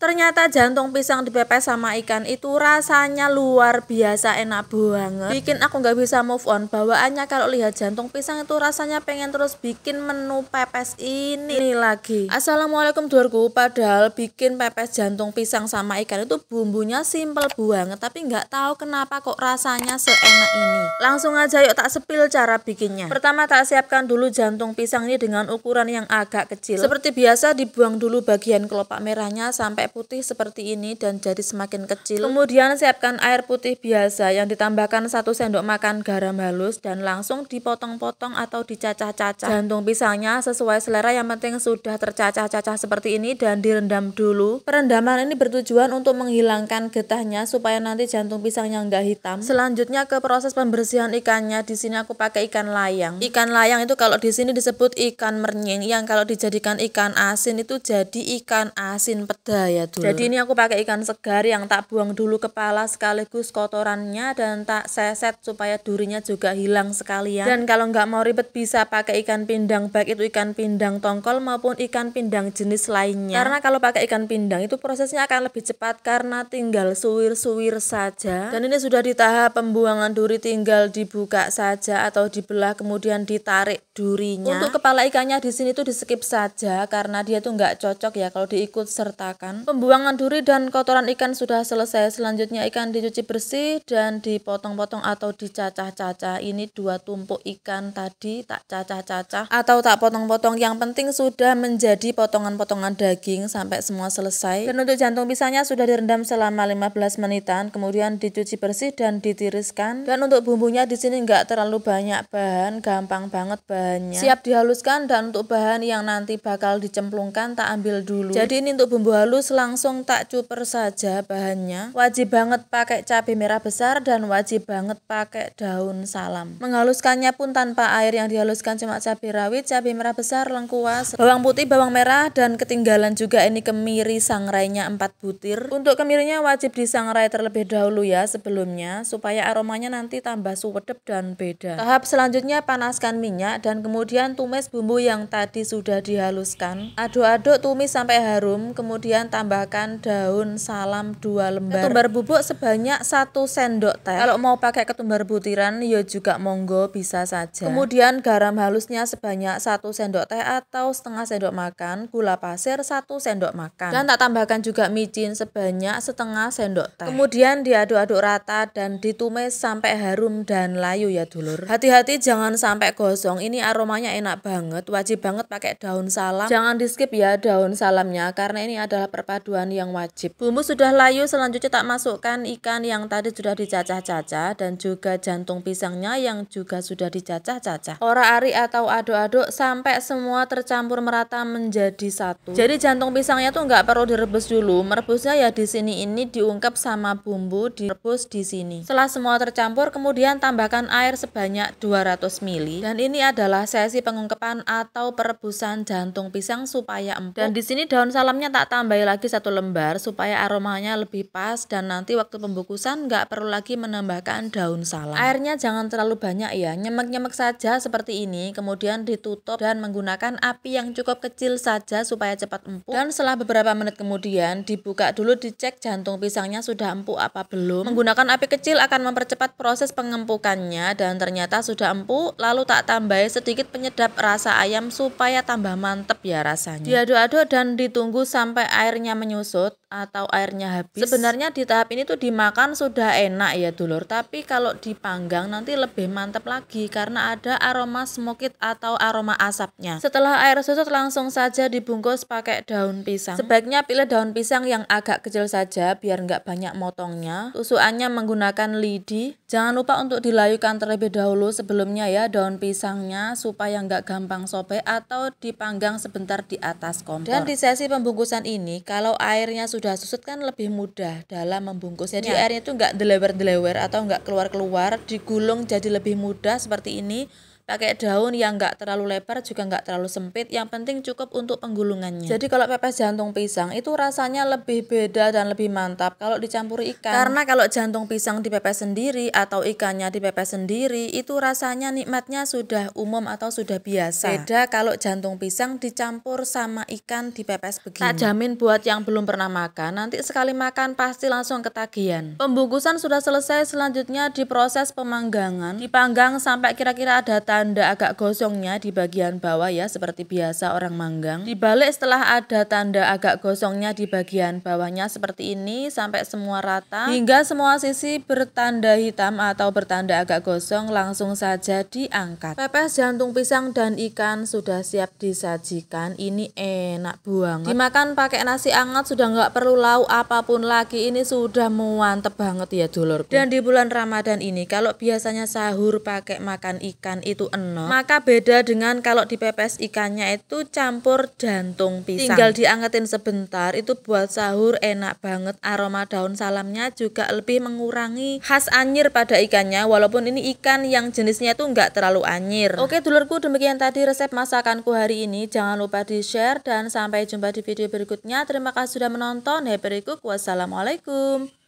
Ternyata jantung pisang dipepes sama ikan itu rasanya luar biasa enak banget. Bikin aku nggak bisa move on. Bawaannya kalau lihat jantung pisang itu rasanya pengen terus bikin menu pepes ini, ini lagi. Assalamualaikum dulurku. Padahal bikin pepes jantung pisang sama ikan itu bumbunya simple banget. Tapi nggak tahu kenapa kok rasanya seenak ini. Langsung aja yuk tak sepil cara bikinnya. Pertama tak siapkan dulu jantung pisang ini dengan ukuran yang agak kecil. Seperti biasa dibuang dulu bagian kelopak merahnya sampai putih seperti ini dan jadi semakin kecil. Kemudian siapkan air putih biasa yang ditambahkan satu sendok makan garam halus dan langsung dipotong-potong atau dicacah-cacah. Jantung pisangnya sesuai selera yang penting sudah tercacah-cacah seperti ini dan direndam dulu. Perendaman ini bertujuan untuk menghilangkan getahnya supaya nanti jantung pisangnya nggak hitam. Selanjutnya ke proses pembersihan ikannya. Di sini aku pakai ikan layang. Ikan layang itu kalau di sini disebut ikan mernyin yang kalau dijadikan ikan asin itu jadi ikan asin peda ya ya dulu. Jadi ini aku pakai ikan segar yang tak buang dulu kepala sekaligus kotorannya dan tak seset supaya durinya juga hilang sekalian. Dan kalau nggak mau ribet bisa pakai ikan pindang baik itu ikan pindang tongkol maupun ikan pindang jenis lainnya. Karena kalau pakai ikan pindang itu prosesnya akan lebih cepat karena tinggal suwir-suwir saja. Dan ini sudah di tahap pembuangan duri tinggal dibuka saja atau dibelah kemudian ditarik durinya. Untuk kepala ikannya di sini tuh di skip saja karena dia tuh nggak cocok ya kalau diikut sertakan. Pembuangan duri dan kotoran ikan sudah selesai. Selanjutnya ikan dicuci bersih dan dipotong-potong atau dicacah-cacah. Ini dua tumpuk ikan tadi tak cacah-cacah atau tak potong-potong. Yang penting sudah menjadi potongan-potongan daging sampai semua selesai. Dan untuk jantung pisangnya sudah direndam selama 15 menitan, kemudian dicuci bersih dan ditiriskan. Dan untuk bumbunya di sini nggak terlalu banyak bahan, gampang banget bahannya. Siap dihaluskan dan untuk bahan yang nanti bakal dicemplungkan tak ambil dulu. Jadi ini untuk bumbu halus langsung tak cuper saja bahannya. Wajib banget pakai cabai merah besar dan wajib banget pakai daun salam. Menghaluskannya pun tanpa air yang dihaluskan cuma cabai rawit, cabai merah besar, lengkuas, bawang putih, bawang merah, dan ketinggalan juga ini kemiri sangrainya 4 butir. Untuk kemirinya wajib disangrai terlebih dahulu ya sebelumnya, supaya aromanya nanti tambah suwedep dan beda. Tahap selanjutnya panaskan minyak dan kemudian tumis bumbu yang tadi sudah dihaluskan. Aduk-aduk tumis sampai harum, kemudian tambah tambahkan daun salam dua lembar. Ketumbar bubuk sebanyak satu sendok teh. Kalau mau pakai ketumbar butiran ya juga monggo bisa saja. Kemudian garam halusnya sebanyak satu sendok teh atau setengah sendok makan, gula pasir satu sendok makan. Dan tak tambahkan juga micin sebanyak setengah sendok teh. Kemudian diaduk-aduk rata dan ditumis sampai harum dan layu ya dulur. Hati-hati jangan sampai gosong. Ini aromanya enak banget. Wajib banget pakai daun salam. Jangan di skip ya daun salamnya karena ini adalah perpaduan aduan yang wajib. Bumbu sudah layu, selanjutnya tak masukkan ikan yang tadi sudah dicacah-cacah dan juga jantung pisangnya yang juga sudah dicacah-cacah. Ora ari atau aduk-aduk sampai semua tercampur merata menjadi satu. Jadi jantung pisangnya tuh nggak perlu direbus dulu, merebusnya ya di sini ini diungkap sama bumbu direbus di sini. Setelah semua tercampur, kemudian tambahkan air sebanyak 200 ml dan ini adalah sesi pengungkapan atau perebusan jantung pisang supaya empuk. Dan di sini daun salamnya tak tambahi lagi satu lembar supaya aromanya lebih pas dan nanti waktu pembukusan nggak perlu lagi menambahkan daun salam. Airnya jangan terlalu banyak ya, nyemek-nyemek saja seperti ini, kemudian ditutup dan menggunakan api yang cukup kecil saja supaya cepat empuk. Dan setelah beberapa menit kemudian dibuka dulu dicek jantung pisangnya sudah empuk apa belum. Menggunakan api kecil akan mempercepat proses pengempukannya dan ternyata sudah empuk, lalu tak tambah sedikit penyedap rasa ayam supaya tambah mantep ya rasanya. Diaduk-aduk dan ditunggu sampai airnya menyusut, atau airnya habis. Sebenarnya di tahap ini tuh dimakan sudah enak ya dulur, tapi kalau dipanggang nanti lebih mantap lagi karena ada aroma smokit atau aroma asapnya. Setelah air susut langsung saja dibungkus pakai daun pisang. Sebaiknya pilih daun pisang yang agak kecil saja biar nggak banyak motongnya. Tusukannya menggunakan lidi. Jangan lupa untuk dilayukan terlebih dahulu sebelumnya ya daun pisangnya supaya nggak gampang sobek atau dipanggang sebentar di atas kompor. Dan di sesi pembungkusan ini kalau airnya sudah sudah susut kan lebih mudah dalam membungkus. Jadi ya. airnya itu enggak delewer-delewer atau enggak keluar-keluar, digulung jadi lebih mudah seperti ini pakai nah, daun yang nggak terlalu lebar juga nggak terlalu sempit yang penting cukup untuk penggulungannya jadi kalau pepes jantung pisang itu rasanya lebih beda dan lebih mantap kalau dicampur ikan karena kalau jantung pisang dipepes sendiri atau ikannya dipepes sendiri itu rasanya nikmatnya sudah umum atau sudah biasa beda kalau jantung pisang dicampur sama ikan dipepes begini tak jamin buat yang belum pernah makan nanti sekali makan pasti langsung ketagihan pembungkusan sudah selesai selanjutnya diproses pemanggangan dipanggang sampai kira-kira ada tanda tanda agak gosongnya di bagian bawah ya seperti biasa orang manggang. Dibalik setelah ada tanda agak gosongnya di bagian bawahnya seperti ini sampai semua rata hingga semua sisi bertanda hitam atau bertanda agak gosong langsung saja diangkat. Pepes jantung pisang dan ikan sudah siap disajikan. Ini enak banget. Dimakan pakai nasi hangat sudah nggak perlu lauk apapun lagi. Ini sudah mantep banget ya dulur. Dan di bulan Ramadhan ini kalau biasanya sahur pakai makan ikan itu itu enak. Maka beda dengan kalau di dipepes ikannya itu campur jantung pisang. Tinggal diangetin sebentar itu buat sahur enak banget. Aroma daun salamnya juga lebih mengurangi khas anyir pada ikannya walaupun ini ikan yang jenisnya itu nggak terlalu anyir. Oke dulurku demikian tadi resep masakanku hari ini. Jangan lupa di-share dan sampai jumpa di video berikutnya. Terima kasih sudah menonton. Happy Cook. Wassalamualaikum.